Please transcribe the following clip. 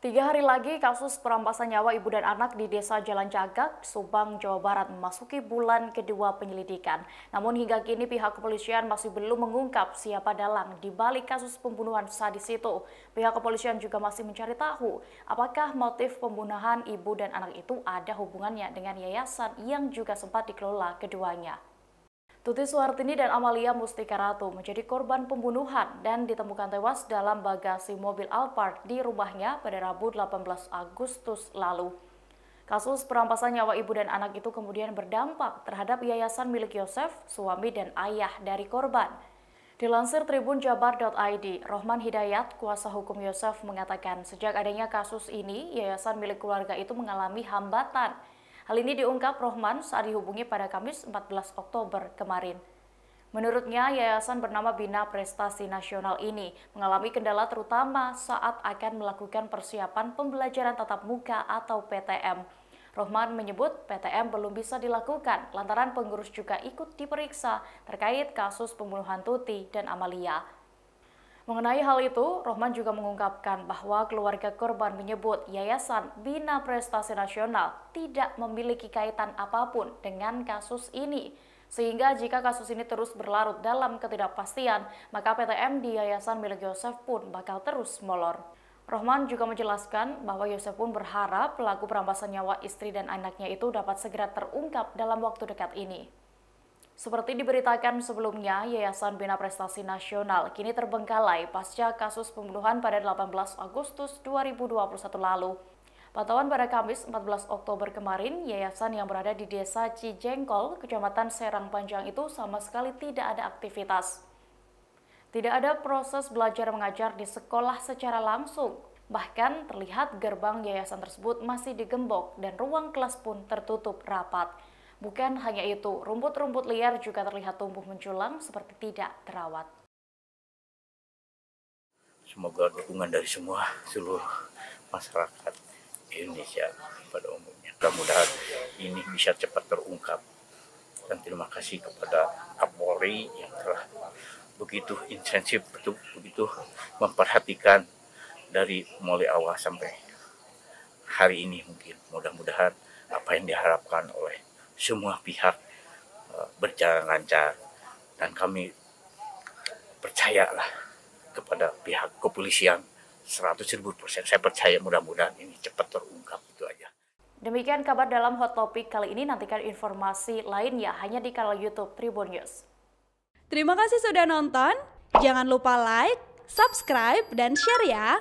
Tiga hari lagi kasus perampasan nyawa ibu dan anak di desa Jalan Cagak, Subang, Jawa Barat memasuki bulan kedua penyelidikan. Namun hingga kini pihak kepolisian masih belum mengungkap siapa dalang di balik kasus pembunuhan sadis itu. Pihak kepolisian juga masih mencari tahu apakah motif pembunuhan ibu dan anak itu ada hubungannya dengan yayasan yang juga sempat dikelola keduanya. Tuti Suhartini dan Amalia Mustika Ratu menjadi korban pembunuhan dan ditemukan tewas dalam bagasi mobil Alphard di rumahnya pada Rabu 18 Agustus lalu. Kasus perampasan nyawa ibu dan anak itu kemudian berdampak terhadap yayasan milik Yosef, suami dan ayah dari korban. Dilansir Tribun tribunjabar.id, Rohman Hidayat, kuasa hukum Yosef mengatakan sejak adanya kasus ini, yayasan milik keluarga itu mengalami hambatan Hal ini diungkap Rohman saat dihubungi pada Kamis 14 Oktober kemarin. Menurutnya, yayasan bernama Bina Prestasi Nasional ini mengalami kendala terutama saat akan melakukan persiapan pembelajaran tatap muka atau PTM. Rohman menyebut PTM belum bisa dilakukan lantaran pengurus juga ikut diperiksa terkait kasus pembunuhan Tuti dan Amalia. Mengenai hal itu, Rohman juga mengungkapkan bahwa keluarga korban menyebut Yayasan Bina Prestasi Nasional tidak memiliki kaitan apapun dengan kasus ini. Sehingga jika kasus ini terus berlarut dalam ketidakpastian, maka PTM di Yayasan milik Yosef pun bakal terus molor. Rohman juga menjelaskan bahwa Yosef pun berharap pelaku perampasan nyawa istri dan anaknya itu dapat segera terungkap dalam waktu dekat ini. Seperti diberitakan sebelumnya, Yayasan Bina Prestasi Nasional kini terbengkalai pasca kasus pembunuhan pada 18 Agustus 2021 lalu. Pantauan pada Kamis 14 Oktober kemarin, yayasan yang berada di desa Cijengkol, kecamatan Serang Panjang itu sama sekali tidak ada aktivitas. Tidak ada proses belajar mengajar di sekolah secara langsung. Bahkan terlihat gerbang yayasan tersebut masih digembok dan ruang kelas pun tertutup rapat. Bukan hanya itu, rumput-rumput liar juga terlihat tumbuh menculang seperti tidak terawat. Semoga dukungan dari semua seluruh masyarakat Indonesia pada umumnya. Mudah-mudahan ini bisa cepat terungkap. Dan terima kasih kepada Kapolri yang telah begitu intensif, begitu memperhatikan dari mulai awal sampai hari ini mungkin. Mudah-mudahan apa yang diharapkan oleh semua pihak eh, berjalan lancar dan kami percayalah kepada pihak kepolisian 100.000 persen. Saya percaya mudah-mudahan ini cepat terungkap itu aja. Demikian kabar dalam Hot Topic kali ini. Nantikan informasi lainnya hanya di kanal YouTube Tribun News. Terima kasih sudah nonton. Jangan lupa like, subscribe, dan share ya.